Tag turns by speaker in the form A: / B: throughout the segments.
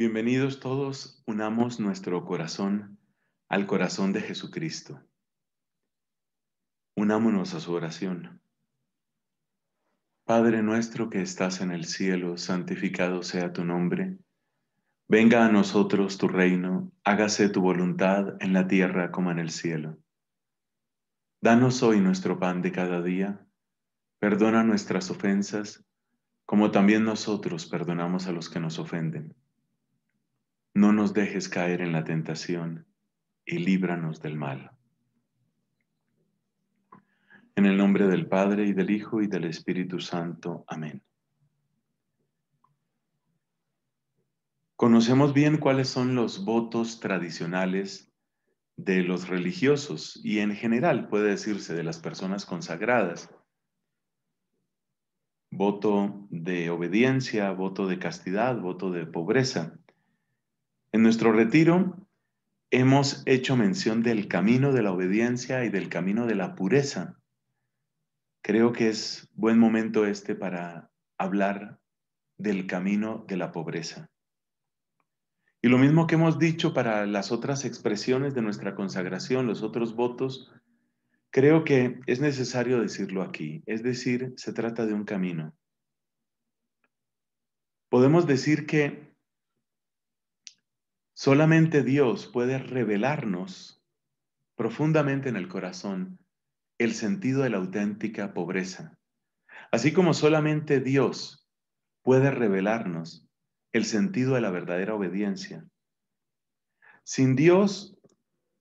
A: Bienvenidos todos, unamos nuestro corazón al corazón de Jesucristo. Unámonos a su oración. Padre nuestro que estás en el cielo, santificado sea tu nombre. Venga a nosotros tu reino, hágase tu voluntad en la tierra como en el cielo. Danos hoy nuestro pan de cada día, perdona nuestras ofensas, como también nosotros perdonamos a los que nos ofenden no nos dejes caer en la tentación y líbranos del mal. En el nombre del Padre y del Hijo y del Espíritu Santo. Amén. Conocemos bien cuáles son los votos tradicionales de los religiosos y en general puede decirse de las personas consagradas. Voto de obediencia, voto de castidad, voto de pobreza. En nuestro retiro hemos hecho mención del camino de la obediencia y del camino de la pureza. Creo que es buen momento este para hablar del camino de la pobreza. Y lo mismo que hemos dicho para las otras expresiones de nuestra consagración, los otros votos, creo que es necesario decirlo aquí. Es decir, se trata de un camino. Podemos decir que Solamente Dios puede revelarnos profundamente en el corazón el sentido de la auténtica pobreza, así como solamente Dios puede revelarnos el sentido de la verdadera obediencia. Sin Dios,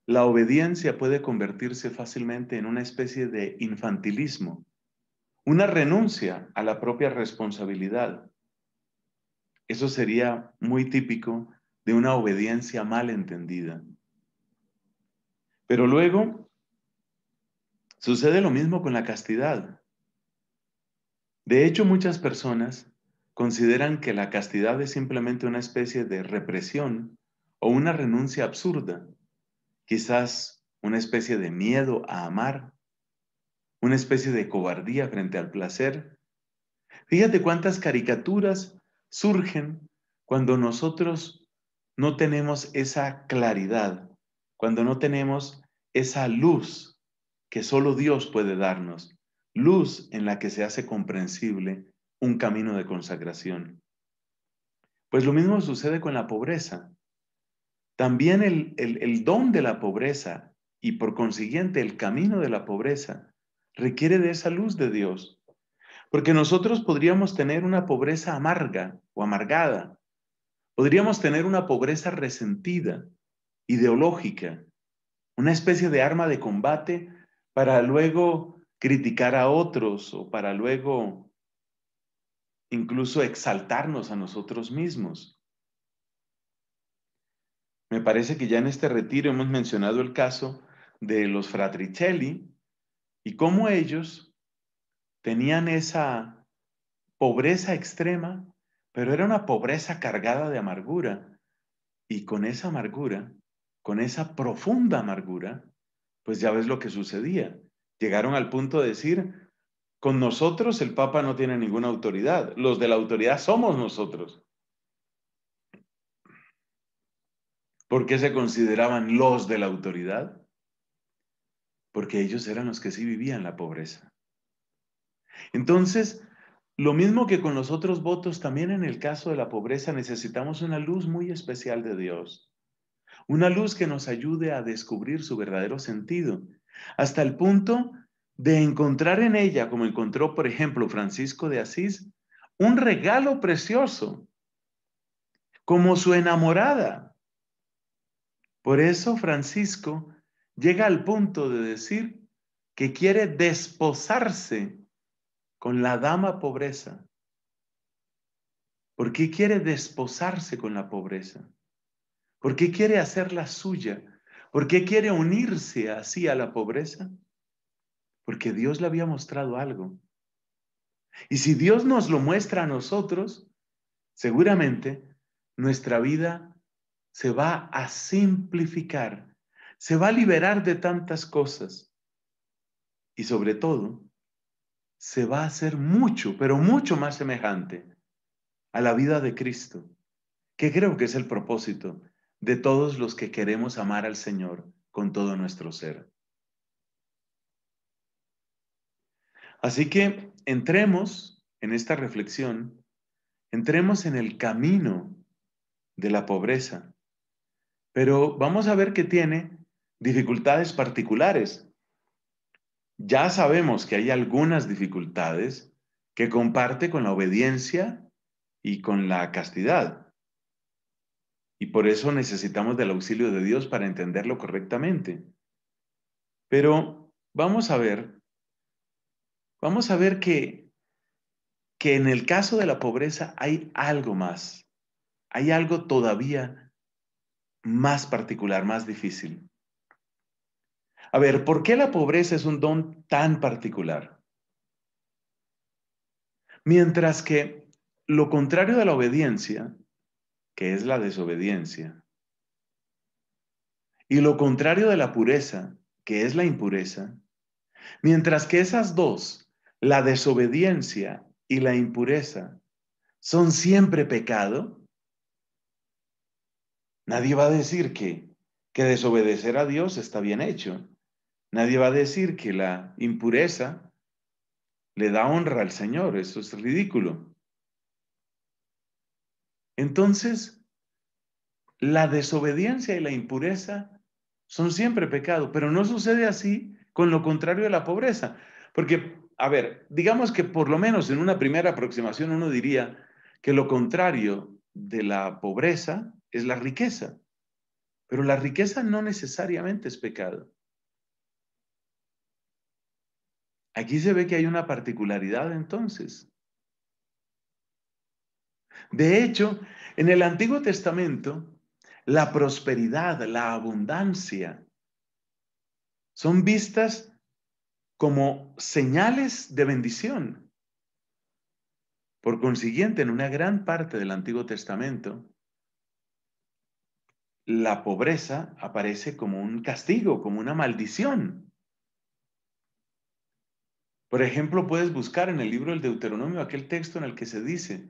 A: la obediencia puede convertirse fácilmente en una especie de infantilismo, una renuncia a la propia responsabilidad. Eso sería muy típico de una obediencia mal entendida. Pero luego sucede lo mismo con la castidad. De hecho, muchas personas consideran que la castidad es simplemente una especie de represión o una renuncia absurda, quizás una especie de miedo a amar, una especie de cobardía frente al placer. Fíjate cuántas caricaturas surgen cuando nosotros no tenemos esa claridad, cuando no tenemos esa luz que solo Dios puede darnos, luz en la que se hace comprensible un camino de consagración. Pues lo mismo sucede con la pobreza. También el, el don de la pobreza y por consiguiente el camino de la pobreza requiere de esa luz de Dios. Porque nosotros podríamos tener una pobreza amarga o amargada, Podríamos tener una pobreza resentida, ideológica, una especie de arma de combate para luego criticar a otros o para luego incluso exaltarnos a nosotros mismos. Me parece que ya en este retiro hemos mencionado el caso de los fratricelli y cómo ellos tenían esa pobreza extrema pero era una pobreza cargada de amargura. Y con esa amargura, con esa profunda amargura, pues ya ves lo que sucedía. Llegaron al punto de decir, con nosotros el Papa no tiene ninguna autoridad, los de la autoridad somos nosotros. ¿Por qué se consideraban los de la autoridad? Porque ellos eran los que sí vivían la pobreza. Entonces, lo mismo que con los otros votos, también en el caso de la pobreza necesitamos una luz muy especial de Dios. Una luz que nos ayude a descubrir su verdadero sentido, hasta el punto de encontrar en ella, como encontró, por ejemplo, Francisco de Asís, un regalo precioso, como su enamorada. Por eso Francisco llega al punto de decir que quiere desposarse con la dama pobreza. ¿Por qué quiere desposarse con la pobreza? ¿Por qué quiere hacerla suya? ¿Por qué quiere unirse así a la pobreza? Porque Dios le había mostrado algo. Y si Dios nos lo muestra a nosotros, seguramente nuestra vida se va a simplificar, se va a liberar de tantas cosas. Y sobre todo, se va a hacer mucho, pero mucho más semejante a la vida de Cristo, que creo que es el propósito de todos los que queremos amar al Señor con todo nuestro ser. Así que entremos en esta reflexión, entremos en el camino de la pobreza, pero vamos a ver que tiene dificultades particulares, ya sabemos que hay algunas dificultades que comparte con la obediencia y con la castidad. Y por eso necesitamos del auxilio de Dios para entenderlo correctamente. Pero vamos a ver, vamos a ver que, que en el caso de la pobreza hay algo más, hay algo todavía más particular, más difícil. A ver, ¿por qué la pobreza es un don tan particular? Mientras que lo contrario de la obediencia, que es la desobediencia, y lo contrario de la pureza, que es la impureza, mientras que esas dos, la desobediencia y la impureza, son siempre pecado, nadie va a decir que, que desobedecer a Dios está bien hecho. Nadie va a decir que la impureza le da honra al Señor, eso es ridículo. Entonces, la desobediencia y la impureza son siempre pecado, pero no sucede así con lo contrario de la pobreza, porque, a ver, digamos que por lo menos en una primera aproximación uno diría que lo contrario de la pobreza es la riqueza, pero la riqueza no necesariamente es pecado. Aquí se ve que hay una particularidad entonces. De hecho, en el Antiguo Testamento, la prosperidad, la abundancia, son vistas como señales de bendición. Por consiguiente, en una gran parte del Antiguo Testamento, la pobreza aparece como un castigo, como una maldición. Por ejemplo, puedes buscar en el libro del Deuteronomio aquel texto en el que se dice,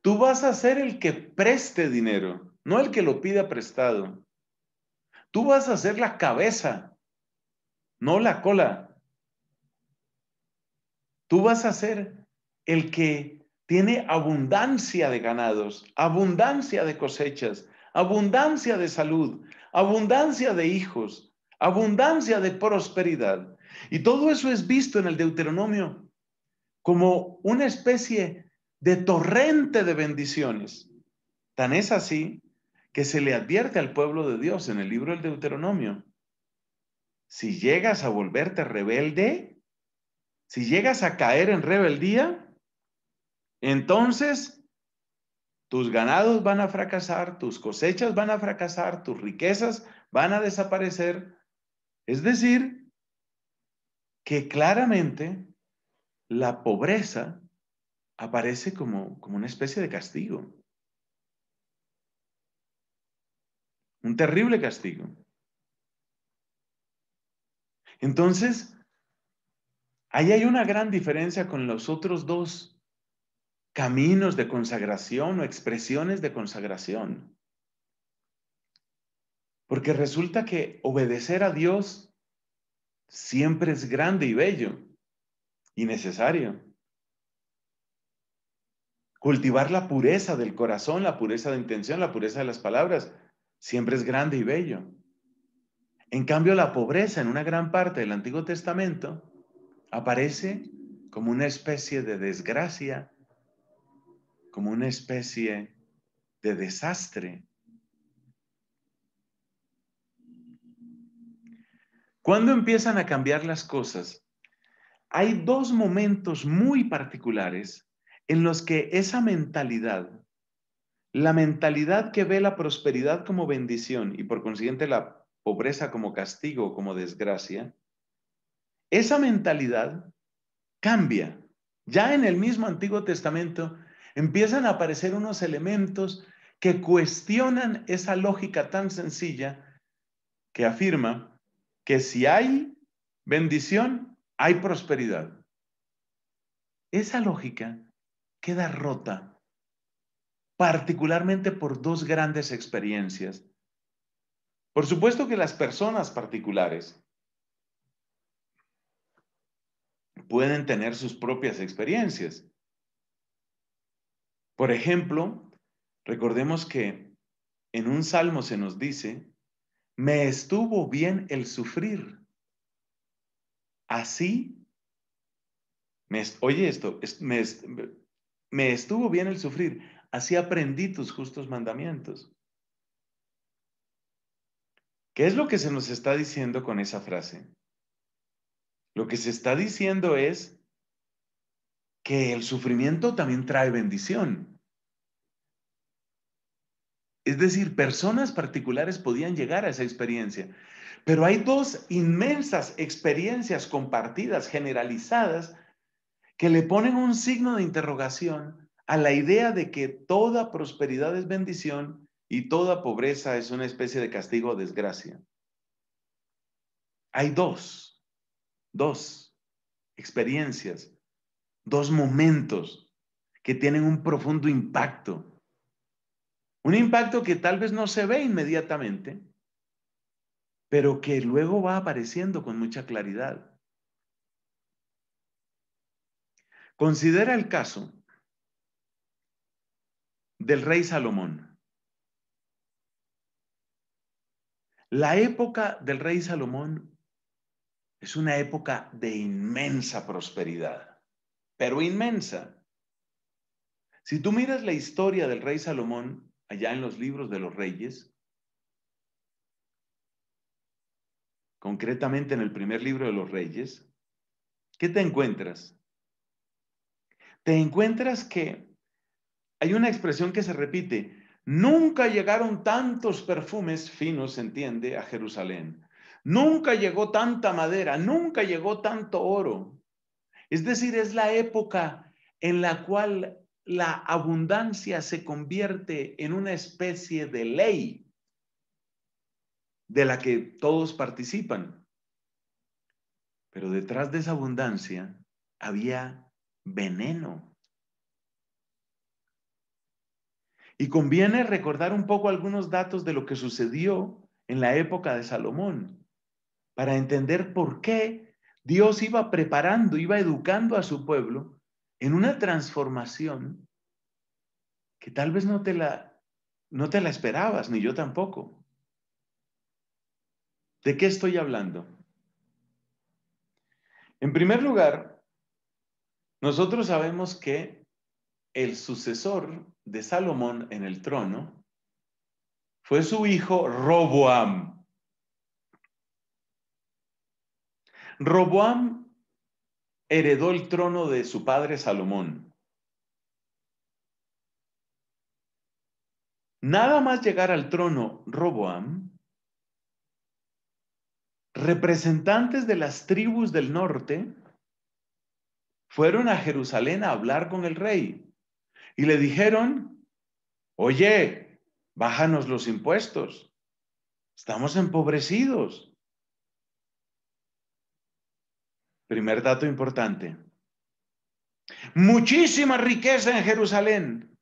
A: tú vas a ser el que preste dinero, no el que lo pida prestado. Tú vas a ser la cabeza, no la cola. Tú vas a ser el que tiene abundancia de ganados, abundancia de cosechas, abundancia de salud, abundancia de hijos, abundancia de prosperidad. Y todo eso es visto en el Deuteronomio como una especie de torrente de bendiciones. Tan es así que se le advierte al pueblo de Dios en el libro del Deuteronomio. Si llegas a volverte rebelde, si llegas a caer en rebeldía, entonces tus ganados van a fracasar, tus cosechas van a fracasar, tus riquezas van a desaparecer. Es decir, que claramente la pobreza aparece como, como una especie de castigo. Un terrible castigo. Entonces, ahí hay una gran diferencia con los otros dos caminos de consagración o expresiones de consagración. Porque resulta que obedecer a Dios siempre es grande y bello y necesario. Cultivar la pureza del corazón, la pureza de intención, la pureza de las palabras, siempre es grande y bello. En cambio, la pobreza en una gran parte del Antiguo Testamento aparece como una especie de desgracia, como una especie de desastre, Cuando empiezan a cambiar las cosas, hay dos momentos muy particulares en los que esa mentalidad, la mentalidad que ve la prosperidad como bendición y por consiguiente la pobreza como castigo, como desgracia, esa mentalidad cambia. Ya en el mismo Antiguo Testamento empiezan a aparecer unos elementos que cuestionan esa lógica tan sencilla que afirma que si hay bendición, hay prosperidad. Esa lógica queda rota, particularmente por dos grandes experiencias. Por supuesto que las personas particulares pueden tener sus propias experiencias. Por ejemplo, recordemos que en un salmo se nos dice me estuvo bien el sufrir. Así, me, oye esto, me, me estuvo bien el sufrir, así aprendí tus justos mandamientos. ¿Qué es lo que se nos está diciendo con esa frase? Lo que se está diciendo es que el sufrimiento también trae bendición. Es decir, personas particulares podían llegar a esa experiencia. Pero hay dos inmensas experiencias compartidas, generalizadas, que le ponen un signo de interrogación a la idea de que toda prosperidad es bendición y toda pobreza es una especie de castigo o desgracia. Hay dos, dos experiencias, dos momentos que tienen un profundo impacto un impacto que tal vez no se ve inmediatamente, pero que luego va apareciendo con mucha claridad. Considera el caso del rey Salomón. La época del rey Salomón es una época de inmensa prosperidad, pero inmensa. Si tú miras la historia del rey Salomón, allá en los libros de los reyes, concretamente en el primer libro de los reyes, ¿qué te encuentras? Te encuentras que hay una expresión que se repite, nunca llegaron tantos perfumes finos, se entiende, a Jerusalén. Nunca llegó tanta madera, nunca llegó tanto oro. Es decir, es la época en la cual la abundancia se convierte en una especie de ley de la que todos participan. Pero detrás de esa abundancia había veneno. Y conviene recordar un poco algunos datos de lo que sucedió en la época de Salomón para entender por qué Dios iba preparando, iba educando a su pueblo en una transformación que tal vez no te la, no te la esperabas, ni yo tampoco. ¿De qué estoy hablando? En primer lugar, nosotros sabemos que el sucesor de Salomón en el trono fue su hijo Roboam. Roboam heredó el trono de su padre Salomón. Nada más llegar al trono, Roboam, representantes de las tribus del norte fueron a Jerusalén a hablar con el rey y le dijeron, oye, bájanos los impuestos, estamos empobrecidos. Primer dato importante. Muchísima riqueza en Jerusalén,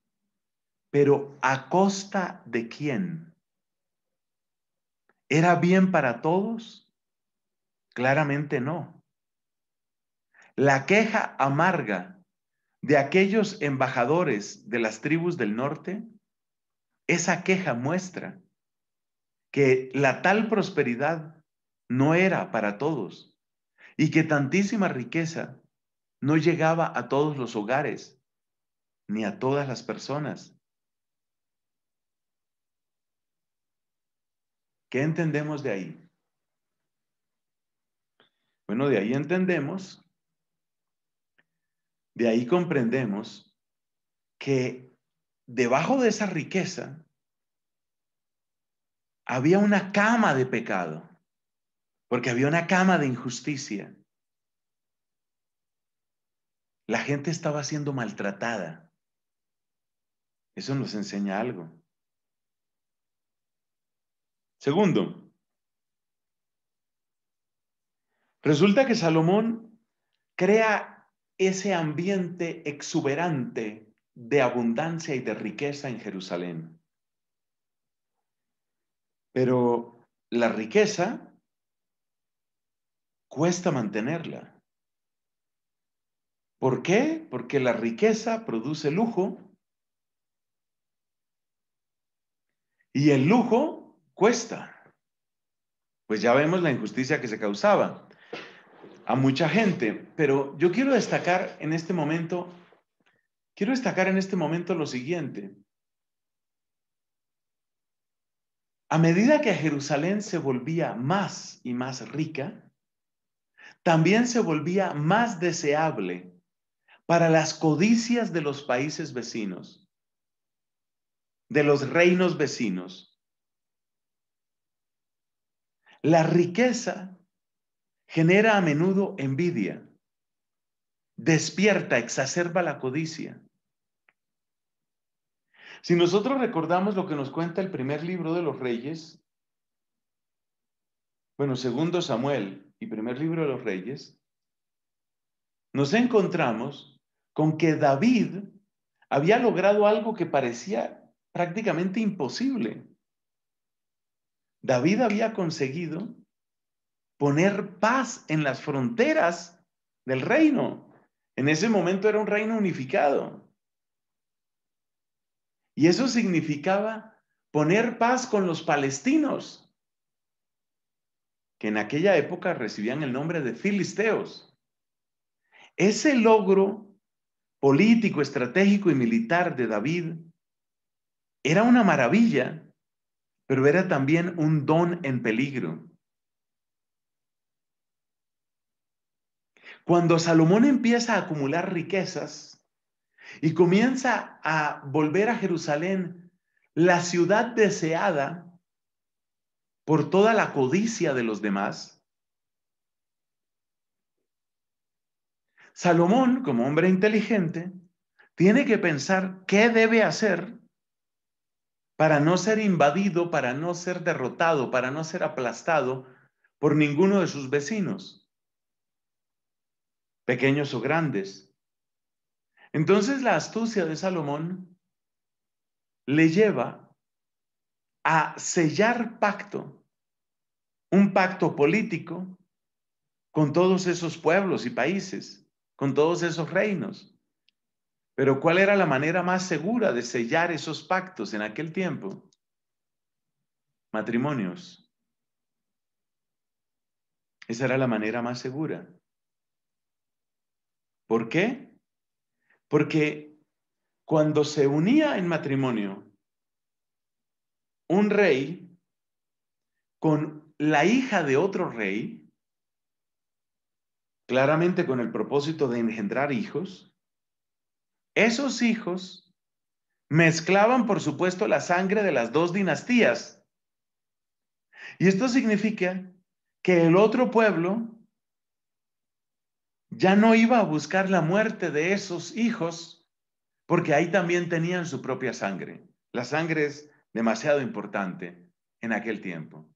A: pero ¿a costa de quién? ¿Era bien para todos? Claramente no. La queja amarga de aquellos embajadores de las tribus del norte, esa queja muestra que la tal prosperidad no era para todos y que tantísima riqueza no llegaba a todos los hogares ni a todas las personas. ¿Qué entendemos de ahí? Bueno, de ahí entendemos, de ahí comprendemos que debajo de esa riqueza había una cama de pecado porque había una cama de injusticia. La gente estaba siendo maltratada. Eso nos enseña algo. Segundo, resulta que Salomón crea ese ambiente exuberante de abundancia y de riqueza en Jerusalén. Pero la riqueza cuesta mantenerla. ¿Por qué? Porque la riqueza produce lujo y el lujo cuesta. Pues ya vemos la injusticia que se causaba a mucha gente, pero yo quiero destacar en este momento, quiero destacar en este momento lo siguiente. A medida que Jerusalén se volvía más y más rica, también se volvía más deseable para las codicias de los países vecinos, de los reinos vecinos. La riqueza genera a menudo envidia, despierta, exacerba la codicia. Si nosotros recordamos lo que nos cuenta el primer libro de los reyes, bueno, segundo Samuel y primer libro de los Reyes, nos encontramos con que David había logrado algo que parecía prácticamente imposible. David había conseguido poner paz en las fronteras del reino. En ese momento era un reino unificado. Y eso significaba poner paz con los palestinos que en aquella época recibían el nombre de filisteos. Ese logro político, estratégico y militar de David era una maravilla, pero era también un don en peligro. Cuando Salomón empieza a acumular riquezas y comienza a volver a Jerusalén, la ciudad deseada, por toda la codicia de los demás. Salomón, como hombre inteligente, tiene que pensar qué debe hacer para no ser invadido, para no ser derrotado, para no ser aplastado por ninguno de sus vecinos, pequeños o grandes. Entonces la astucia de Salomón le lleva a sellar pacto, un pacto político con todos esos pueblos y países, con todos esos reinos. Pero ¿cuál era la manera más segura de sellar esos pactos en aquel tiempo? Matrimonios. Esa era la manera más segura. ¿Por qué? Porque cuando se unía en matrimonio, un rey con la hija de otro rey, claramente con el propósito de engendrar hijos, esos hijos mezclaban, por supuesto, la sangre de las dos dinastías. Y esto significa que el otro pueblo ya no iba a buscar la muerte de esos hijos, porque ahí también tenían su propia sangre. La sangre es demasiado importante en aquel tiempo.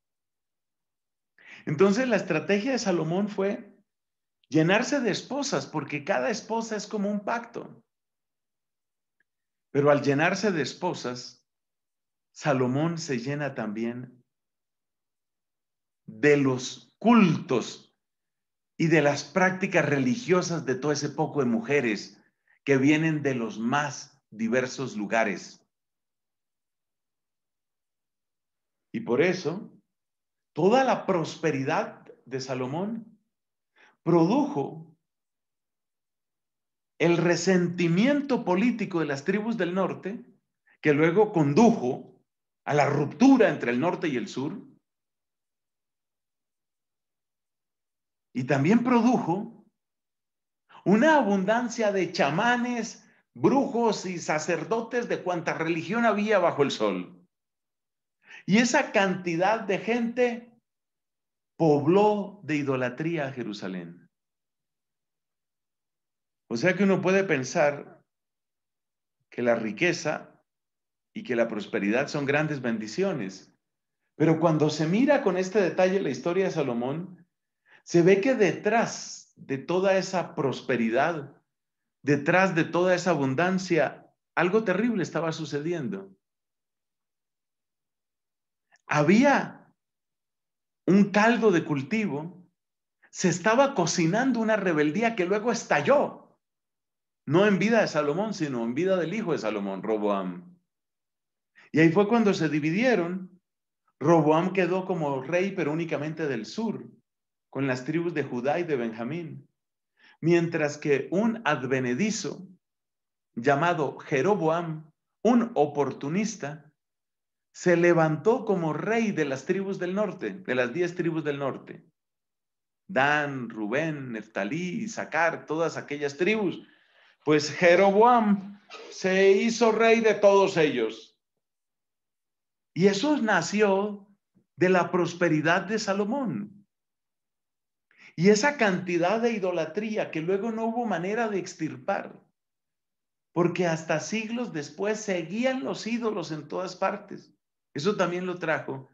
A: Entonces la estrategia de Salomón fue llenarse de esposas, porque cada esposa es como un pacto. Pero al llenarse de esposas, Salomón se llena también de los cultos y de las prácticas religiosas de todo ese poco de mujeres que vienen de los más diversos lugares. Y por eso, toda la prosperidad de Salomón produjo el resentimiento político de las tribus del norte, que luego condujo a la ruptura entre el norte y el sur, y también produjo una abundancia de chamanes, brujos y sacerdotes de cuanta religión había bajo el sol. Y esa cantidad de gente pobló de idolatría a Jerusalén. O sea que uno puede pensar que la riqueza y que la prosperidad son grandes bendiciones, pero cuando se mira con este detalle la historia de Salomón, se ve que detrás de toda esa prosperidad, detrás de toda esa abundancia, algo terrible estaba sucediendo había un caldo de cultivo, se estaba cocinando una rebeldía que luego estalló, no en vida de Salomón, sino en vida del hijo de Salomón, Roboam. Y ahí fue cuando se dividieron. Roboam quedó como rey, pero únicamente del sur, con las tribus de Judá y de Benjamín. Mientras que un advenedizo llamado Jeroboam, un oportunista, se levantó como rey de las tribus del norte, de las diez tribus del norte. Dan, Rubén, Neftalí, Isaacar, todas aquellas tribus. Pues Jeroboam se hizo rey de todos ellos. Y eso nació de la prosperidad de Salomón. Y esa cantidad de idolatría que luego no hubo manera de extirpar, porque hasta siglos después seguían los ídolos en todas partes. Eso también lo trajo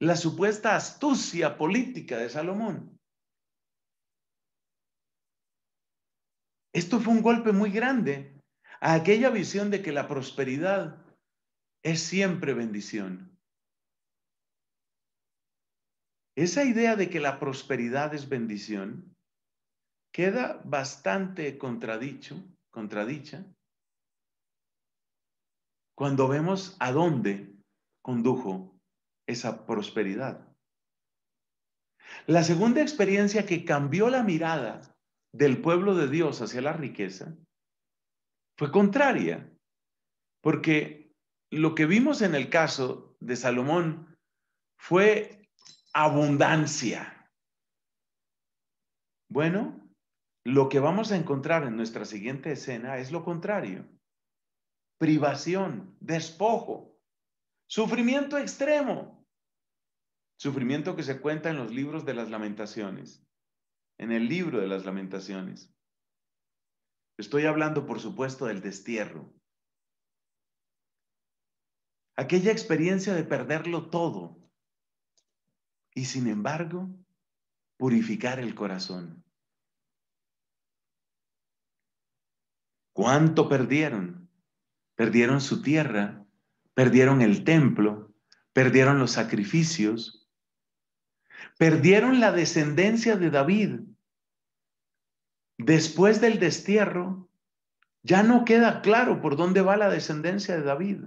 A: la supuesta astucia política de Salomón. Esto fue un golpe muy grande a aquella visión de que la prosperidad es siempre bendición. Esa idea de que la prosperidad es bendición queda bastante contradicho, contradicha cuando vemos a dónde condujo esa prosperidad. La segunda experiencia que cambió la mirada del pueblo de Dios hacia la riqueza fue contraria, porque lo que vimos en el caso de Salomón fue abundancia. Bueno, lo que vamos a encontrar en nuestra siguiente escena es lo contrario. Privación, despojo. Sufrimiento extremo. Sufrimiento que se cuenta en los libros de las lamentaciones, en el libro de las lamentaciones. Estoy hablando, por supuesto, del destierro. Aquella experiencia de perderlo todo y, sin embargo, purificar el corazón. ¿Cuánto perdieron? Perdieron su tierra, perdieron el templo, perdieron los sacrificios, perdieron la descendencia de David. Después del destierro, ya no queda claro por dónde va la descendencia de David.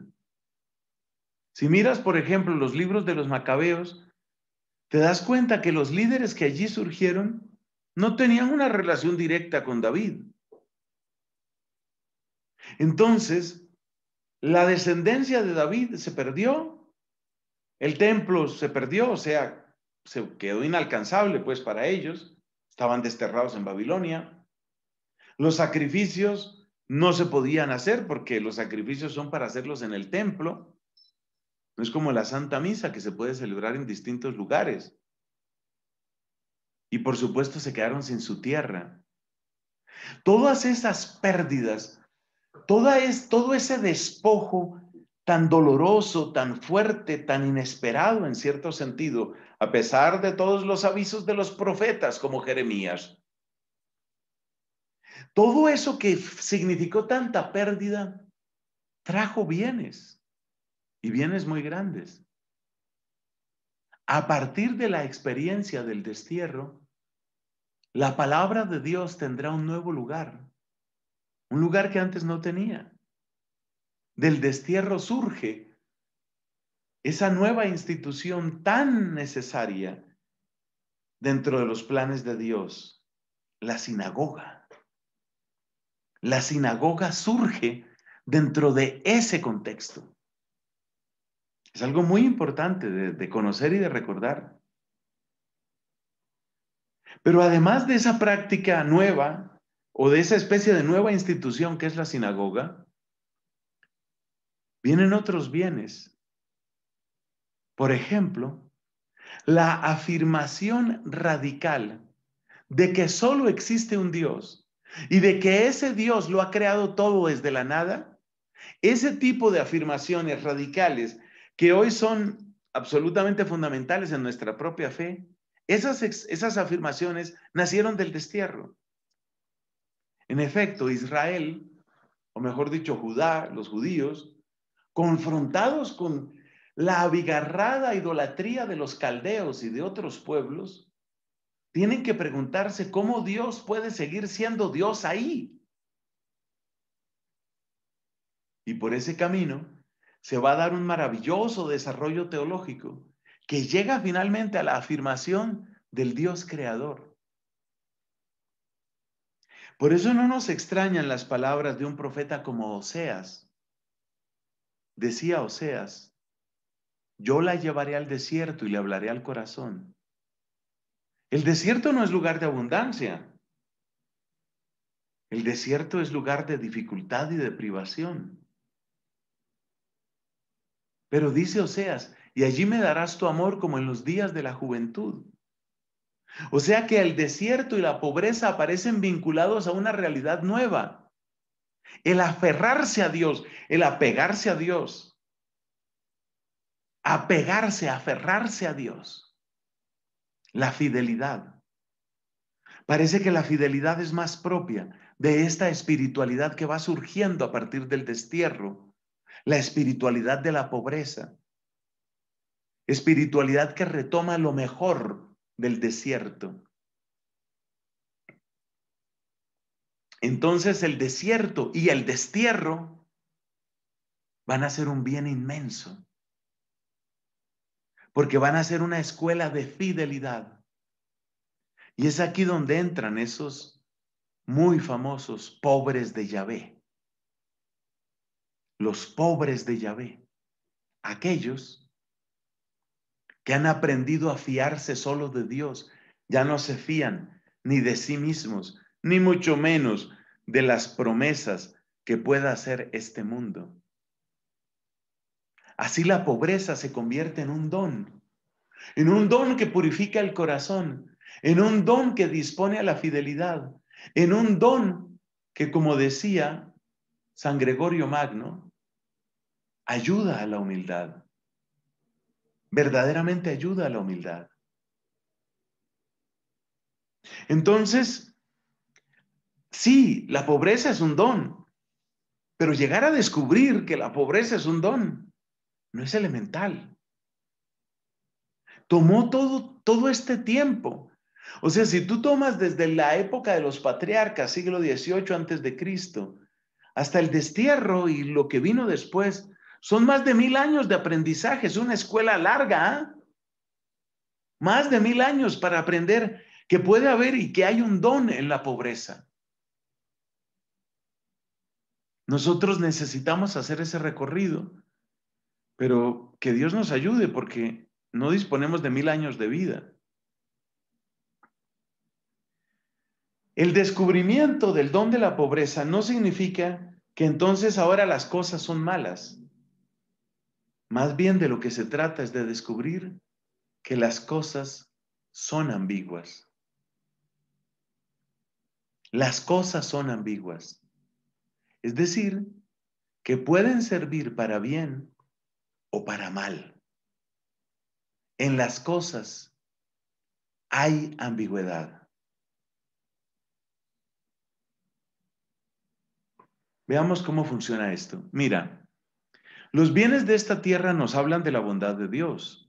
A: Si miras, por ejemplo, los libros de los macabeos, te das cuenta que los líderes que allí surgieron no tenían una relación directa con David. Entonces, la descendencia de David se perdió, el templo se perdió, o sea, se quedó inalcanzable pues para ellos, estaban desterrados en Babilonia, los sacrificios no se podían hacer porque los sacrificios son para hacerlos en el templo, no es como la Santa Misa que se puede celebrar en distintos lugares. Y por supuesto se quedaron sin su tierra. Todas esas pérdidas toda es, todo ese despojo tan doloroso, tan fuerte, tan inesperado en cierto sentido, a pesar de todos los avisos de los profetas como Jeremías. Todo eso que significó tanta pérdida trajo bienes y bienes muy grandes. A partir de la experiencia del destierro, la palabra de Dios tendrá un nuevo lugar un lugar que antes no tenía. Del destierro surge esa nueva institución tan necesaria dentro de los planes de Dios, la sinagoga. La sinagoga surge dentro de ese contexto. Es algo muy importante de, conocer y de recordar. Pero además de esa práctica nueva, o de esa especie de nueva institución que es la sinagoga, vienen otros bienes. Por ejemplo, la afirmación radical de que solo existe un Dios y de que ese Dios lo ha creado todo desde la nada, ese tipo de afirmaciones radicales que hoy son absolutamente fundamentales en nuestra propia fe, esas, esas afirmaciones nacieron del destierro. En efecto, Israel, o mejor dicho, Judá, los judíos, confrontados con la abigarrada idolatría de los caldeos y de otros pueblos, tienen que preguntarse cómo Dios puede seguir siendo Dios ahí. Y por ese camino se va a dar un maravilloso desarrollo teológico que llega finalmente a la afirmación del Dios creador. Por eso no nos extrañan las palabras de un profeta como Oseas. Decía Oseas, yo la llevaré al desierto y le hablaré al corazón. El desierto no es lugar de abundancia. El desierto es lugar de dificultad y de privación. Pero dice Oseas, y allí me darás tu amor como en los días de la juventud. O sea que el desierto y la pobreza aparecen vinculados a una realidad nueva. El aferrarse a Dios, el apegarse a Dios. Apegarse, aferrarse a Dios. La fidelidad. Parece que la fidelidad es más propia de esta espiritualidad que va surgiendo a partir del destierro, la espiritualidad de la pobreza, espiritualidad que retoma lo mejor del desierto. Entonces el desierto y el destierro van a ser un bien inmenso, porque van a ser una escuela de fidelidad. Y es aquí donde entran esos muy famosos pobres de Yahvé. Los pobres de Yahvé, aquellos que han aprendido a fiarse solo de Dios, ya no se fían ni de sí mismos, ni mucho menos de las promesas que pueda hacer este mundo. Así la pobreza se convierte en un don, en un don que purifica el corazón, en un don que dispone a la fidelidad, en un don que, como decía San Gregorio Magno, ayuda a la humildad verdaderamente ayuda a la humildad. Entonces, sí, la pobreza es un don, pero llegar a descubrir que la pobreza es un don no es elemental. Tomó todo, este tiempo. O sea, si tú tomas desde la época de los patriarcas, siglo XVIII antes de Cristo, hasta el destierro y lo que vino después, son más de mil años de aprendizaje, es una escuela larga. ¿eh? Más de mil años para aprender que puede haber y que hay un don en la pobreza. Nosotros necesitamos hacer ese recorrido, pero que Dios nos ayude porque no disponemos de mil años de vida. El descubrimiento del don de la pobreza no significa que entonces ahora las cosas son malas. Más bien de lo que se trata es de descubrir que las cosas son ambiguas. Las cosas son ambiguas. Es decir, que pueden servir para bien o para mal. En las cosas hay ambigüedad. Veamos cómo funciona esto. Mira, los bienes de esta tierra nos hablan de la bondad de Dios.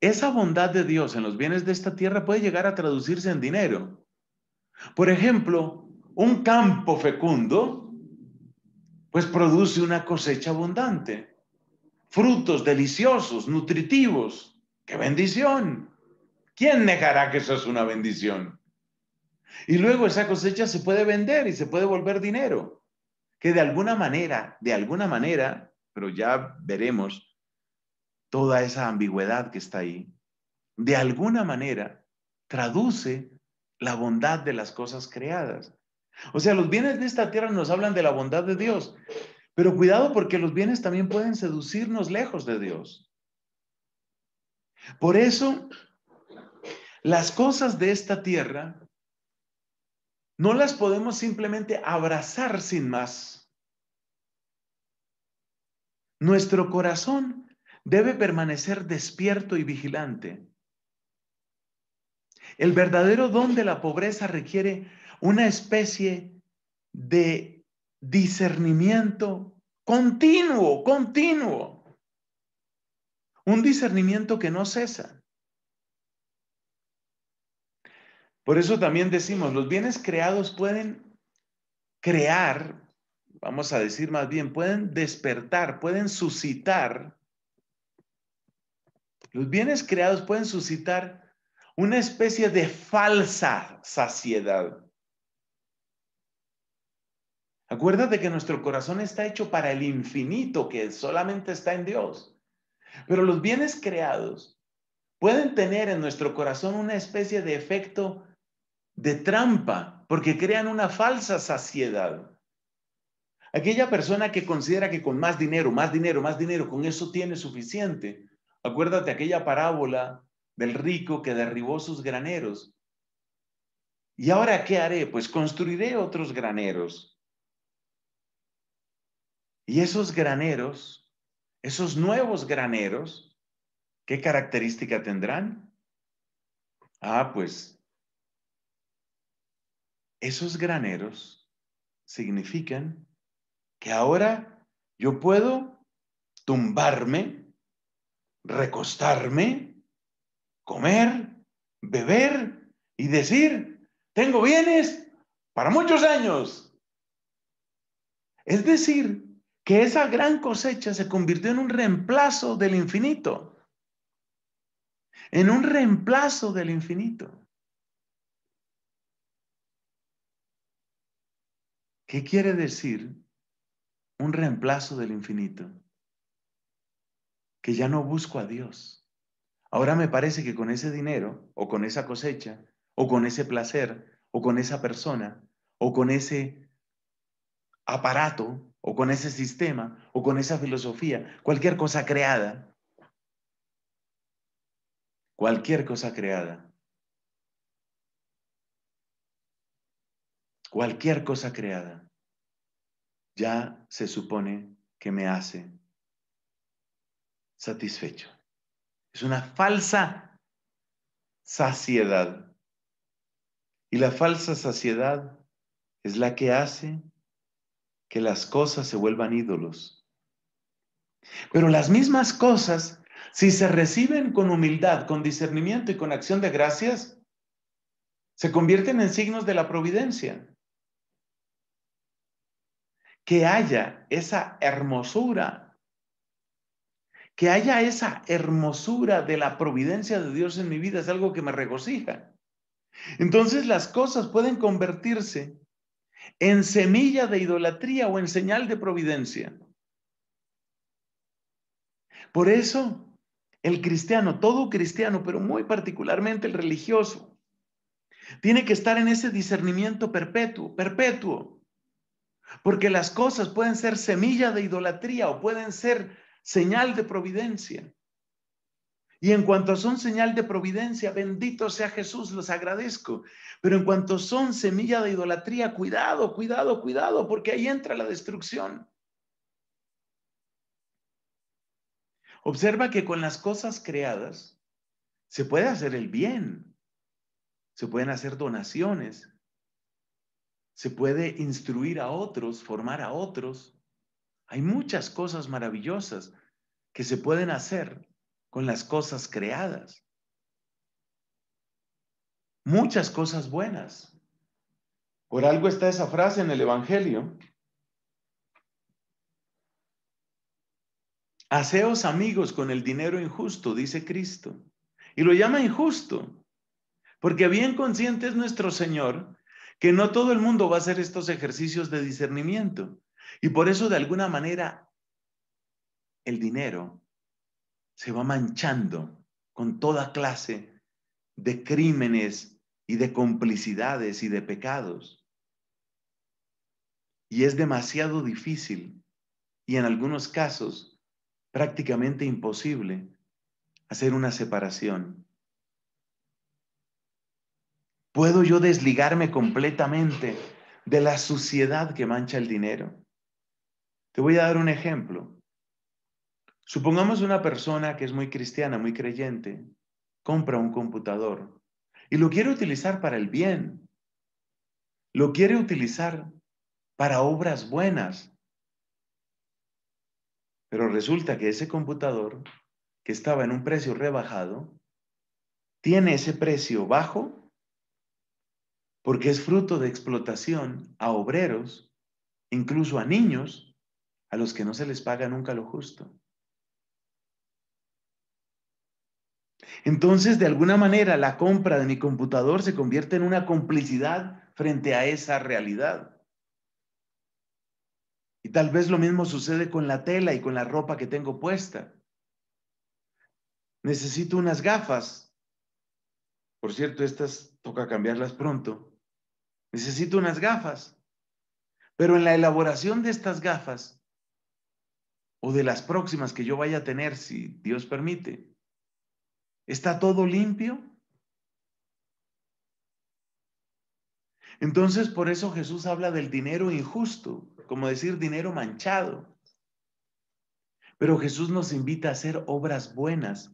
A: Esa bondad de Dios en los bienes de esta tierra puede llegar a traducirse en dinero. Por ejemplo, un campo fecundo, pues produce una cosecha abundante, frutos deliciosos, nutritivos. ¡Qué bendición! ¿Quién negará que eso es una bendición? Y luego esa cosecha se puede vender y se puede volver dinero de alguna manera, de alguna manera, pero ya veremos toda esa ambigüedad que está ahí, de alguna manera traduce la bondad de las cosas creadas. O sea, los bienes de esta tierra nos hablan de la bondad de Dios, pero cuidado porque los bienes también pueden seducirnos lejos de Dios. Por eso, las cosas de esta tierra no las podemos simplemente abrazar sin más. Nuestro corazón debe permanecer despierto y vigilante. El verdadero don de la pobreza requiere una especie de discernimiento continuo, continuo. Un discernimiento que no cesa. Por eso también decimos, los bienes creados pueden crear vamos a decir más bien, pueden despertar, pueden suscitar, los bienes creados pueden suscitar una especie de falsa saciedad. Acuérdate que nuestro corazón está hecho para el infinito que solamente está en Dios. Pero los bienes creados pueden tener en nuestro corazón una especie de efecto de trampa porque crean una falsa saciedad. Aquella persona que considera que con más dinero, más dinero, más dinero, con eso tiene suficiente. Acuérdate aquella parábola del rico que derribó sus graneros. ¿Y ahora qué haré? Pues construiré otros graneros. Y esos graneros, esos nuevos graneros, ¿qué característica tendrán? Ah, pues esos graneros significan que ahora yo puedo tumbarme, recostarme, comer, beber y decir, tengo bienes para muchos años. Es decir, que esa gran cosecha se convirtió en un reemplazo del infinito, en un reemplazo del infinito. ¿Qué quiere decir un reemplazo del infinito, que ya no busco a Dios. Ahora me parece que con ese dinero, o con esa cosecha, o con ese placer, o con esa persona, o con ese aparato, o con ese sistema, o con esa filosofía, cualquier cosa creada, cualquier cosa creada, cualquier cosa creada, ya se supone que me hace satisfecho. Es una falsa saciedad. Y la falsa saciedad es la que hace que las cosas se vuelvan ídolos. Pero las mismas cosas, si se reciben con humildad, con discernimiento y con acción de gracias, se convierten en signos de la providencia que haya esa hermosura, que haya esa hermosura de la providencia de Dios en mi vida es algo que me regocija. Entonces las cosas pueden convertirse en semilla de idolatría o en señal de providencia. Por eso, el cristiano, todo cristiano, pero muy particularmente el religioso, tiene que estar en ese discernimiento perpetuo, perpetuo, porque las cosas pueden ser semilla de idolatría o pueden ser señal de providencia. Y en cuanto son señal de providencia, bendito sea Jesús, los agradezco. Pero en cuanto son semilla de idolatría, cuidado, cuidado, cuidado, porque ahí entra la destrucción. Observa que con las cosas creadas se puede hacer el bien, se pueden hacer donaciones, se puede instruir a otros, formar a otros. Hay muchas cosas maravillosas que se pueden hacer con las cosas creadas. Muchas cosas buenas. Por algo está esa frase en el Evangelio. Haceos amigos con el dinero injusto, dice Cristo. Y lo llama injusto, porque bien consciente es nuestro Señor que no todo el mundo va a hacer estos ejercicios de discernimiento. Y por eso, de alguna manera, el dinero se va manchando con toda clase de crímenes y de complicidades y de pecados. Y es demasiado difícil y en algunos casos prácticamente imposible hacer una separación ¿Puedo yo desligarme completamente de la suciedad que mancha el dinero? Te voy a dar un ejemplo. Supongamos una persona que es muy cristiana, muy creyente, compra un computador y lo quiere utilizar para el bien. Lo quiere utilizar para obras buenas. Pero resulta que ese computador, que estaba en un precio rebajado, tiene ese precio bajo porque es fruto de explotación a obreros, incluso a niños, a los que no se les paga nunca lo justo. Entonces, de alguna manera, la compra de mi computador se convierte en una complicidad frente a esa realidad. Y tal vez lo mismo sucede con la tela y con la ropa que tengo puesta. Necesito unas gafas. Por cierto, estas toca cambiarlas pronto necesito unas gafas. Pero en la elaboración de estas gafas, o de las próximas que yo vaya a tener, si Dios permite, ¿está todo limpio? Entonces, por eso Jesús habla del dinero injusto, como decir dinero manchado. Pero Jesús nos invita a hacer obras buenas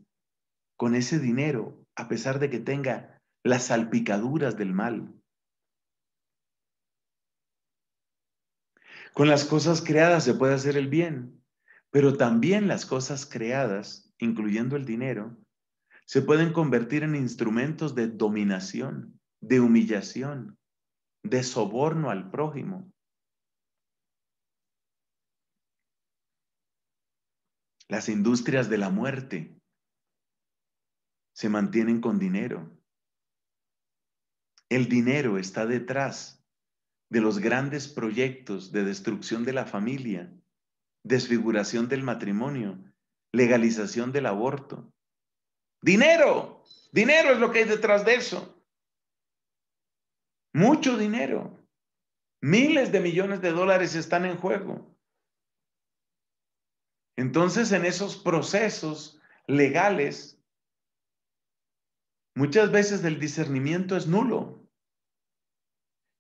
A: con ese dinero, a pesar de que tenga las salpicaduras del mal. Con las cosas creadas se puede hacer el bien, pero también las cosas creadas, incluyendo el dinero, se pueden convertir en instrumentos de dominación, de humillación, de soborno al prójimo. Las industrias de la muerte se mantienen con dinero. El dinero está detrás de los grandes proyectos de destrucción de la familia, desfiguración del matrimonio, legalización del aborto. Dinero, dinero es lo que hay detrás de eso. Mucho dinero. Miles de millones de dólares están en juego. Entonces, en esos procesos legales, muchas veces el discernimiento es nulo.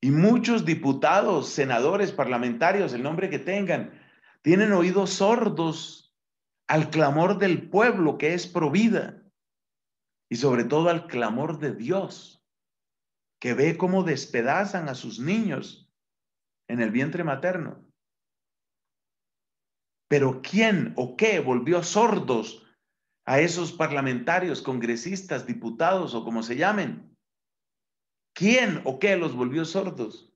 A: Y muchos diputados, senadores, parlamentarios, el nombre que tengan, tienen oídos sordos al clamor del pueblo que es provida y sobre todo al clamor de Dios, que ve cómo despedazan a sus niños en el vientre materno. Pero ¿quién o qué volvió sordos a esos parlamentarios, congresistas, diputados o como se llamen? ¿Quién o qué los volvió sordos?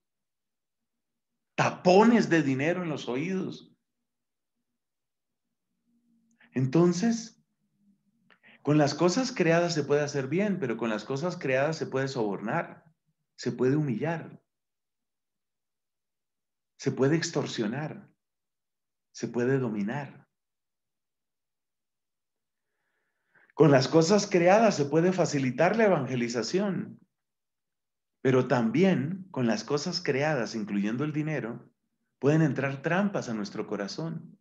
A: Tapones de dinero en los oídos. Entonces, con las cosas creadas se puede hacer bien, pero con las cosas creadas se puede sobornar, se puede humillar, se puede extorsionar, se puede dominar. Con las cosas creadas se puede facilitar la evangelización, pero también con las cosas creadas, incluyendo el dinero, pueden entrar trampas a nuestro corazón.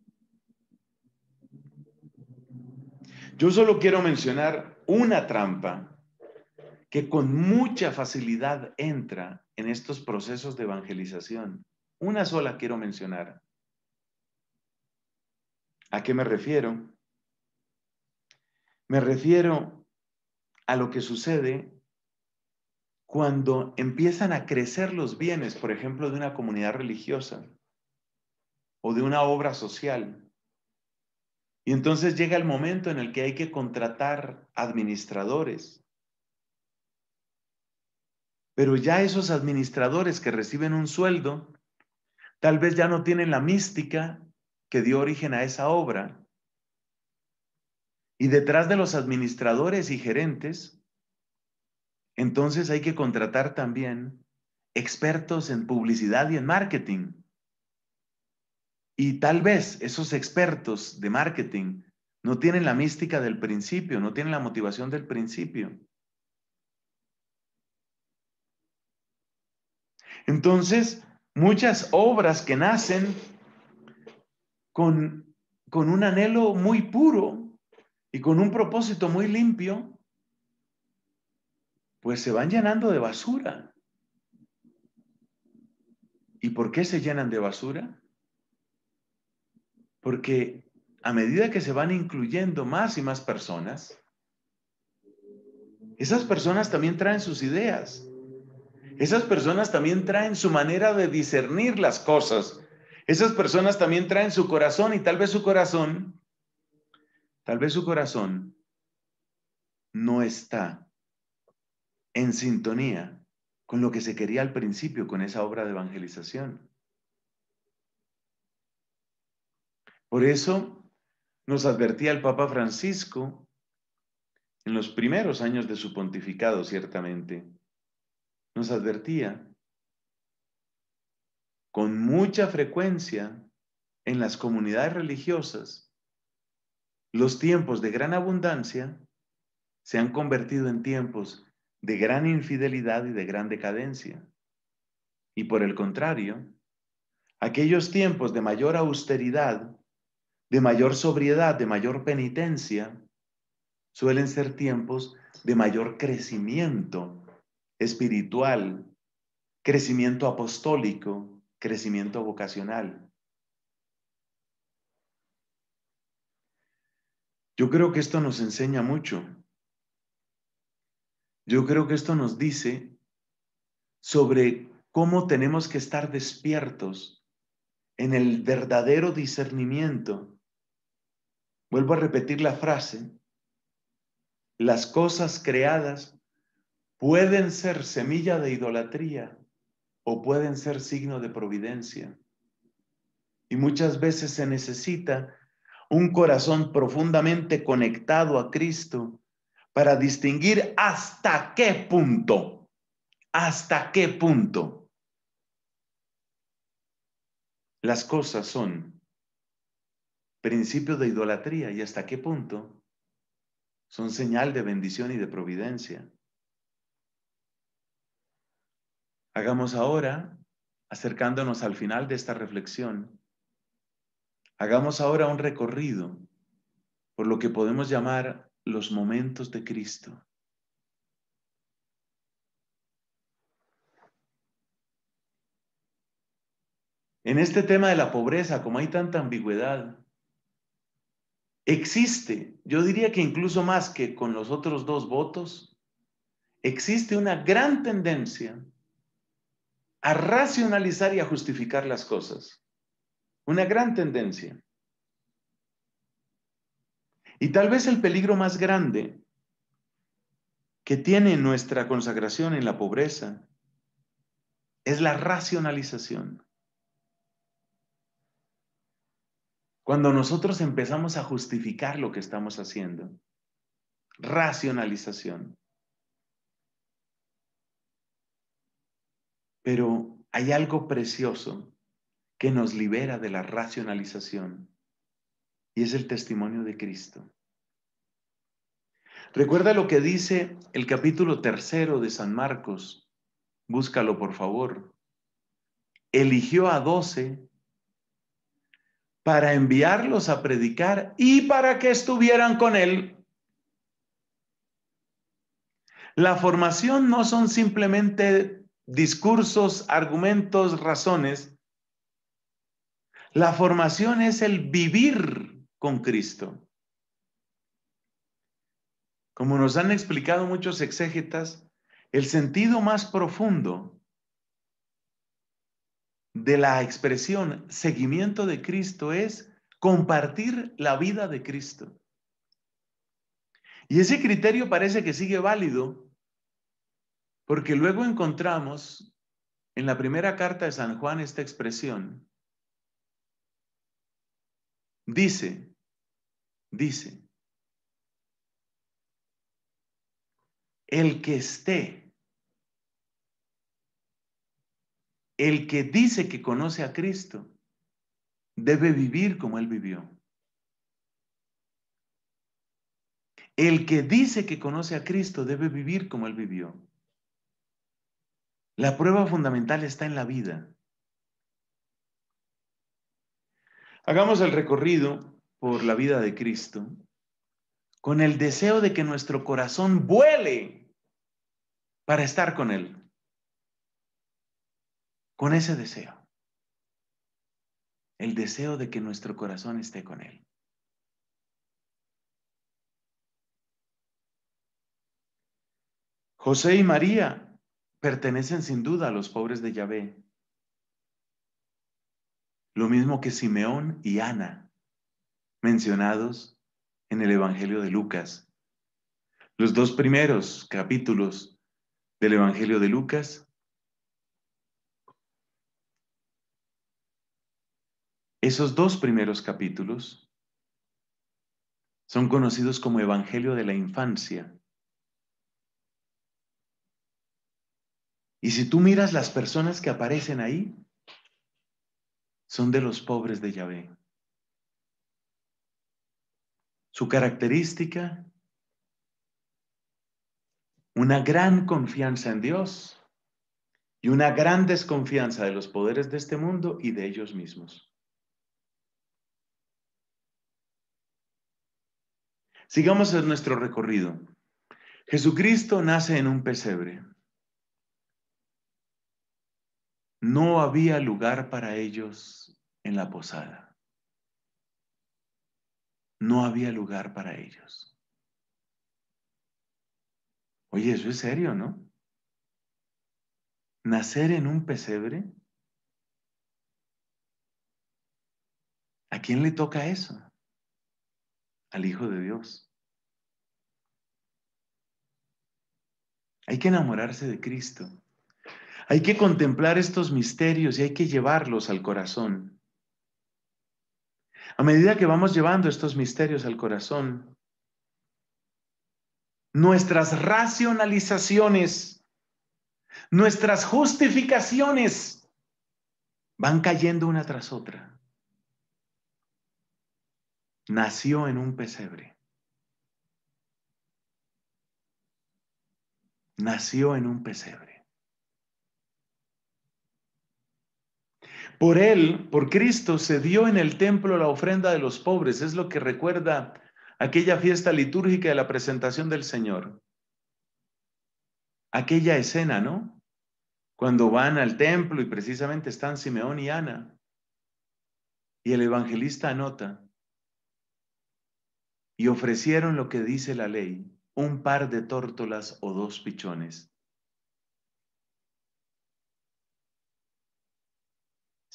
A: Yo solo quiero mencionar una trampa que con mucha facilidad entra en estos procesos de evangelización. Una sola quiero mencionar. ¿A qué me refiero? Me refiero a lo que sucede cuando empiezan a crecer los bienes, por ejemplo, de una comunidad religiosa o de una obra social. Y entonces llega el momento en el que hay que contratar administradores. Pero ya esos administradores que reciben un sueldo, tal vez ya no tienen la mística que dio origen a esa obra. Y detrás de los administradores y gerentes entonces hay que contratar también expertos en publicidad y en marketing. Y tal vez esos expertos de marketing no tienen la mística del principio, no tienen la motivación del principio. Entonces, muchas obras que nacen con, un anhelo muy puro y con un propósito muy limpio, pues se van llenando de basura. ¿Y por qué se llenan de basura? Porque a medida que se van incluyendo más y más personas, esas personas también traen sus ideas. Esas personas también traen su manera de discernir las cosas. Esas personas también traen su corazón y tal vez su corazón, tal vez su corazón no está en sintonía con lo que se quería al principio, con esa obra de evangelización. Por eso nos advertía el Papa Francisco en los primeros años de su pontificado, ciertamente, nos advertía con mucha frecuencia en las comunidades religiosas, los tiempos de gran abundancia se han convertido en tiempos de gran infidelidad y de gran decadencia. Y por el contrario, aquellos tiempos de mayor austeridad, de mayor sobriedad, de mayor penitencia, suelen ser tiempos de mayor crecimiento espiritual, crecimiento apostólico, crecimiento vocacional. Yo creo que esto nos enseña mucho yo creo que esto nos dice sobre cómo tenemos que estar despiertos en el verdadero discernimiento. Vuelvo a repetir la frase. Las cosas creadas pueden ser semilla de idolatría o pueden ser signo de providencia. Y muchas veces se necesita un corazón profundamente conectado a Cristo para distinguir hasta qué punto, hasta qué punto las cosas son principio de idolatría y hasta qué punto son señal de bendición y de providencia. Hagamos ahora, acercándonos al final de esta reflexión, hagamos ahora un recorrido por lo que podemos llamar los momentos de Cristo. En este tema de la pobreza, como hay tanta ambigüedad, existe, yo diría que incluso más que con los otros dos votos, existe una gran tendencia a racionalizar y a justificar las cosas. Una gran tendencia. Y tal vez el peligro más grande que tiene nuestra consagración en la pobreza es la racionalización. Cuando nosotros empezamos a justificar lo que estamos haciendo, racionalización. Pero hay algo precioso que nos libera de la racionalización y es el testimonio de Cristo. Recuerda lo que dice el capítulo tercero de San Marcos. Búscalo, por favor. Eligió a doce para enviarlos a predicar y para que estuvieran con él. La formación no son simplemente discursos, argumentos, razones. La formación es el vivir con Cristo. Como nos han explicado muchos exégetas, el sentido más profundo de la expresión seguimiento de Cristo es compartir la vida de Cristo. Y ese criterio parece que sigue válido porque luego encontramos en la primera carta de San Juan esta expresión, Dice, dice, el que esté, el que dice que conoce a Cristo, debe vivir como Él vivió. El que dice que conoce a Cristo debe vivir como Él vivió. La prueba fundamental está en la vida. Hagamos el recorrido por la vida de Cristo con el deseo de que nuestro corazón vuele para estar con Él. Con ese deseo. El deseo de que nuestro corazón esté con Él. José y María pertenecen sin duda a los pobres de Yahvé, lo mismo que Simeón y Ana, mencionados en el Evangelio de Lucas. Los dos primeros capítulos del Evangelio de Lucas Esos dos primeros capítulos son conocidos como Evangelio de la Infancia. Y si tú miras las personas que aparecen ahí, son de los pobres de Yahvé. Su característica, una gran confianza en Dios y una gran desconfianza de los poderes de este mundo y de ellos mismos. Sigamos en nuestro recorrido. Jesucristo nace en un pesebre no había lugar para ellos en la posada. No había lugar para ellos. Oye, eso es serio, ¿no? Nacer en un pesebre. ¿A quién le toca eso? Al Hijo de Dios. Hay que enamorarse de Cristo. Hay que contemplar estos misterios y hay que llevarlos al corazón. A medida que vamos llevando estos misterios al corazón, nuestras racionalizaciones, nuestras justificaciones van cayendo una tras otra. Nació en un pesebre. Nació en un pesebre. Por él, por Cristo, se dio en el templo la ofrenda de los pobres. Es lo que recuerda aquella fiesta litúrgica de la presentación del Señor. Aquella escena, ¿no? Cuando van al templo y precisamente están Simeón y Ana. Y el evangelista anota. Y ofrecieron lo que dice la ley, un par de tórtolas o dos pichones.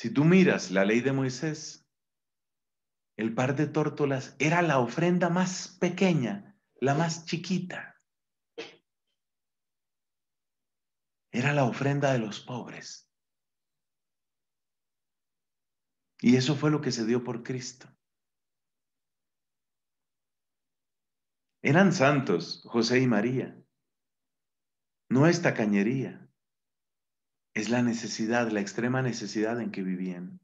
A: Si tú miras la ley de Moisés, el par de tórtolas era la ofrenda más pequeña, la más chiquita. Era la ofrenda de los pobres. Y eso fue lo que se dio por Cristo. Eran santos José y María. No esta cañería es la necesidad, la extrema necesidad en que vivían.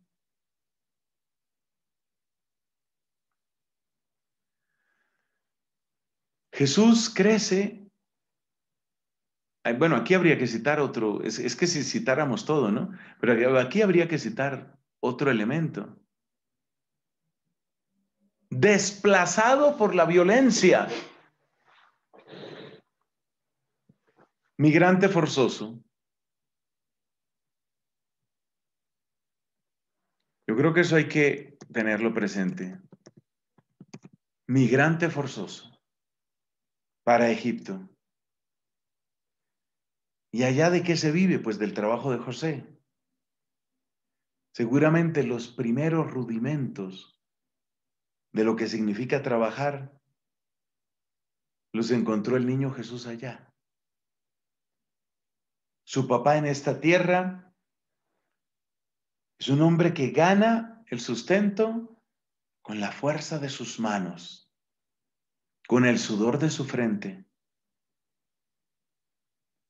A: Jesús crece. Bueno, aquí habría que citar otro, es, es, que si citáramos todo, ¿no? Pero aquí habría que citar otro elemento. Desplazado por la violencia. Migrante forzoso. creo que eso hay que tenerlo presente. Migrante forzoso para Egipto. ¿Y allá de qué se vive? Pues del trabajo de José. Seguramente los primeros rudimentos de lo que significa trabajar los encontró el niño Jesús allá. Su papá en esta tierra es un hombre que gana el sustento con la fuerza de sus manos, con el sudor de su frente.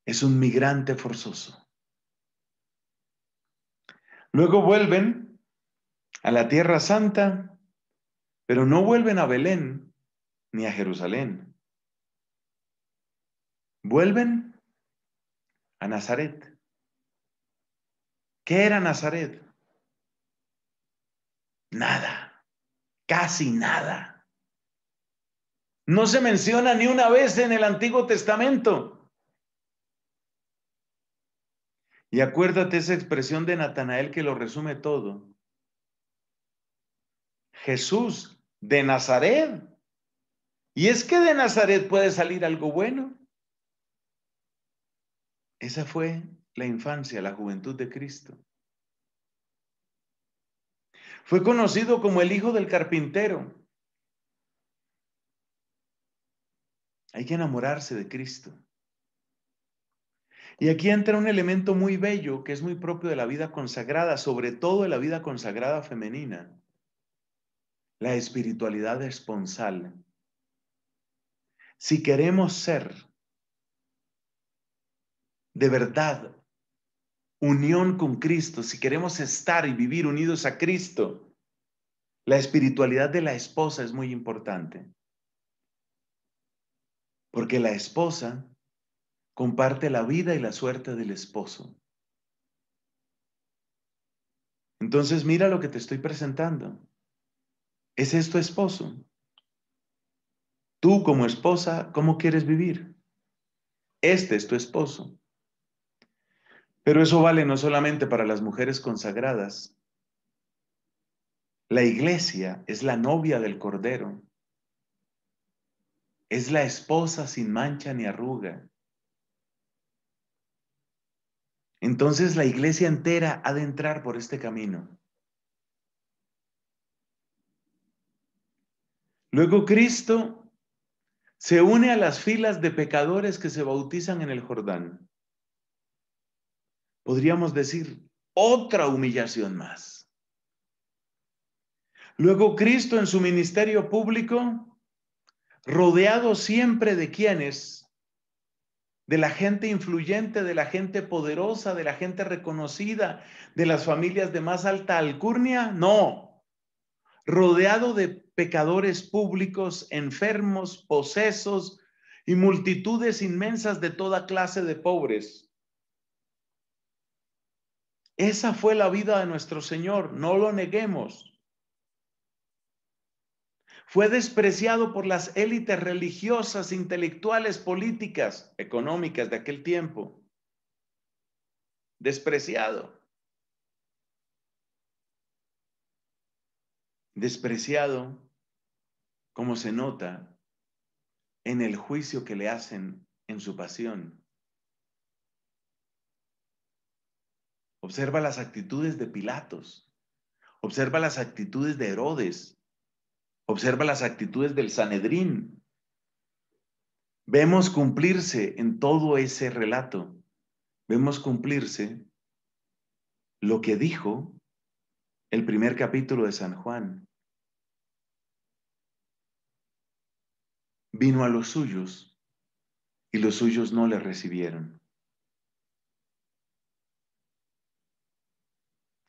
A: Es un migrante forzoso. Luego vuelven a la Tierra Santa, pero no vuelven a Belén ni a Jerusalén. Vuelven a Nazaret. ¿Qué era Nazaret? Nada, casi nada. No se menciona ni una vez en el Antiguo Testamento. Y acuérdate esa expresión de Natanael que lo resume todo. Jesús de Nazaret. Y es que de Nazaret puede salir algo bueno. Esa fue la infancia, la juventud de Cristo. Fue conocido como el hijo del carpintero. Hay que enamorarse de Cristo. Y aquí entra un elemento muy bello que es muy propio de la vida consagrada, sobre todo de la vida consagrada femenina, la espiritualidad esponsal. Si queremos ser de verdad unión con Cristo, si queremos estar y vivir unidos a Cristo, la espiritualidad de la esposa es muy importante. Porque la esposa comparte la vida y la suerte del esposo. Entonces mira lo que te estoy presentando. Ese es tu esposo. Tú como esposa, ¿cómo quieres vivir? Este es tu esposo. Pero eso vale no solamente para las mujeres consagradas. La iglesia es la novia del Cordero. Es la esposa sin mancha ni arruga. Entonces la iglesia entera ha de entrar por este camino. Luego Cristo se une a las filas de pecadores que se bautizan en el Jordán podríamos decir, otra humillación más. Luego Cristo en su ministerio público, rodeado siempre de quienes, de la gente influyente, de la gente poderosa, de la gente reconocida, de las familias de más alta alcurnia, no, rodeado de pecadores públicos, enfermos, posesos y multitudes inmensas de toda clase de pobres esa fue la vida de nuestro Señor, no lo neguemos. Fue despreciado por las élites religiosas, intelectuales, políticas, económicas de aquel tiempo. Despreciado. Despreciado, como se nota en el juicio que le hacen en su pasión. Observa las actitudes de Pilatos. Observa las actitudes de Herodes. Observa las actitudes del Sanedrín. Vemos cumplirse en todo ese relato. Vemos cumplirse lo que dijo el primer capítulo de San Juan. Vino a los suyos y los suyos no le recibieron.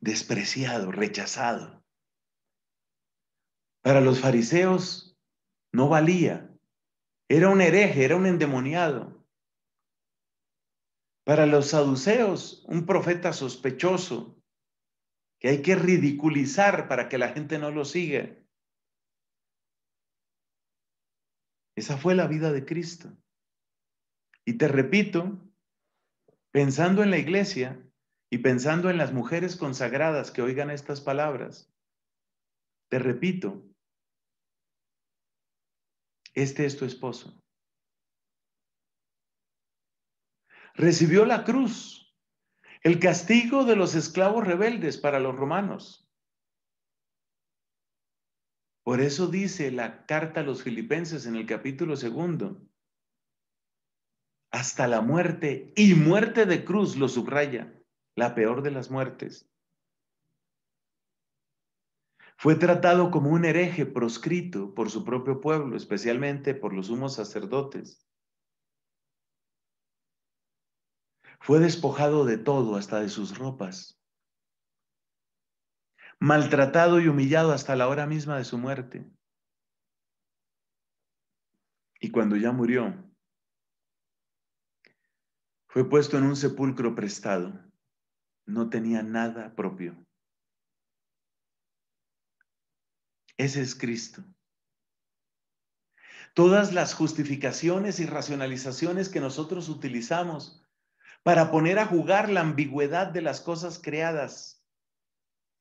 A: despreciado, rechazado. Para los fariseos no valía. Era un hereje, era un endemoniado. Para los saduceos, un profeta sospechoso que hay que ridiculizar para que la gente no lo siga. Esa fue la vida de Cristo. Y te repito, pensando en la iglesia, y pensando en las mujeres consagradas que oigan estas palabras, te repito, este es tu esposo. Recibió la cruz, el castigo de los esclavos rebeldes para los romanos. Por eso dice la carta a los filipenses en el capítulo segundo, hasta la muerte y muerte de cruz lo subraya la peor de las muertes. Fue tratado como un hereje proscrito por su propio pueblo, especialmente por los sumos sacerdotes. Fue despojado de todo, hasta de sus ropas. Maltratado y humillado hasta la hora misma de su muerte. Y cuando ya murió, fue puesto en un sepulcro prestado no tenía nada propio. Ese es Cristo. Todas las justificaciones y racionalizaciones que nosotros utilizamos para poner a jugar la ambigüedad de las cosas creadas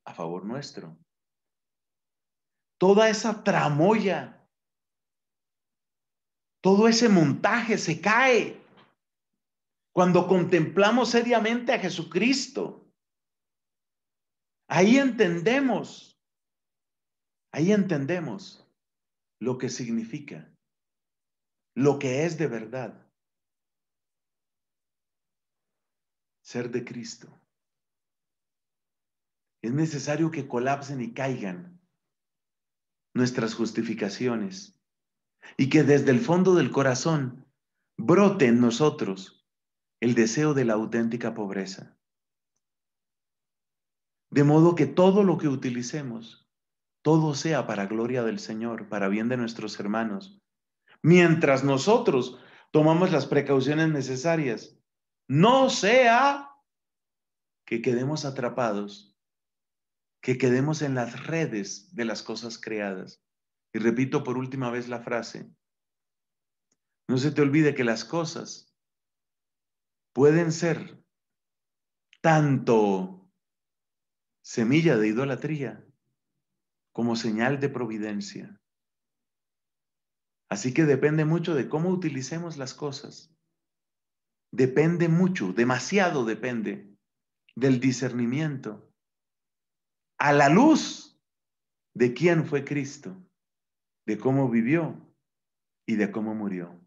A: a favor nuestro. Toda esa tramoya, todo ese montaje se cae cuando contemplamos seriamente a Jesucristo, ahí entendemos, ahí entendemos lo que significa, lo que es de verdad ser de Cristo. Es necesario que colapsen y caigan nuestras justificaciones y que desde el fondo del corazón brote en nosotros el deseo de la auténtica pobreza. De modo que todo lo que utilicemos, todo sea para gloria del Señor, para bien de nuestros hermanos, mientras nosotros tomamos las precauciones necesarias. No sea que quedemos atrapados, que quedemos en las redes de las cosas creadas. Y repito por última vez la frase, no se te olvide que las cosas pueden ser tanto semilla de idolatría como señal de providencia. Así que depende mucho de cómo utilicemos las cosas. Depende mucho, demasiado depende del discernimiento a la luz de quién fue Cristo, de cómo vivió y de cómo murió.